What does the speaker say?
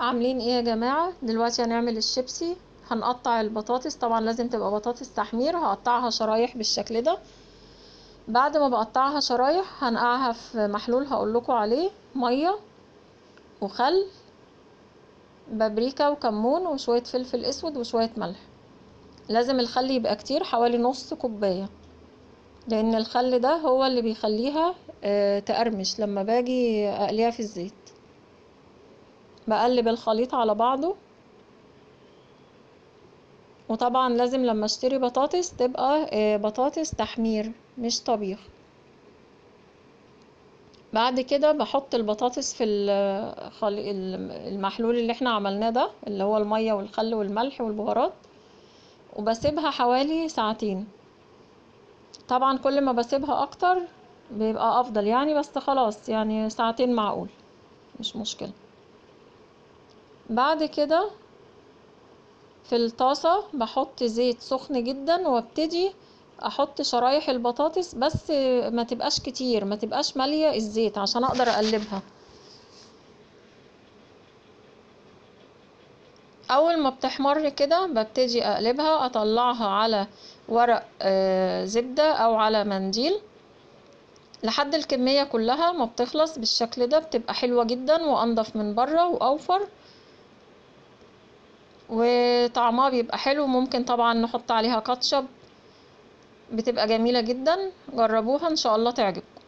عاملين ايه يا جماعة دلوقتي هنعمل الشيبسي هنقطع البطاطس طبعا لازم تبقى بطاطس تحمير هقطعها شرايح بالشكل ده بعد ما بقطعها شرايح هنقعها في محلول هقولكوا عليه مية وخل بابريكا وكمون وشوية فلفل اسود وشوية ملح لازم الخل يبقى كتير حوالي نص كوباية لان الخل ده هو اللي بيخليها آه، تقرمش لما باجي اقليها في الزيت بقلب الخليط على بعضه وطبعا لازم لما اشتري بطاطس تبقى آه، بطاطس تحمير مش طبيخ بعد كده بحط البطاطس في المحلول اللي احنا عملناه ده اللي هو المية والخل والملح والبهارات وبسيبها حوالي ساعتين طبعا كل ما بسيبها اكتر بيبقى افضل يعني بس خلاص يعني ساعتين معقول مش مشكله بعد كده في الطاسة بحط زيت سخن جدا وابتدي احط شرايح البطاطس بس ما تبقاش كتير ما تبقاش مالية الزيت عشان اقدر اقلبها اول ما بتحمر كده ببتدي اقلبها اطلعها على ورق آه، زبدة او على منديل لحد الكمية كلها ما بتخلص بالشكل ده بتبقى حلوة جدا وانضف من بره واوفر وطعمها بيبقى حلو ممكن طبعا نحط عليها كاتشب بتبقى جميلة جدا جربوها ان شاء الله تعجبكم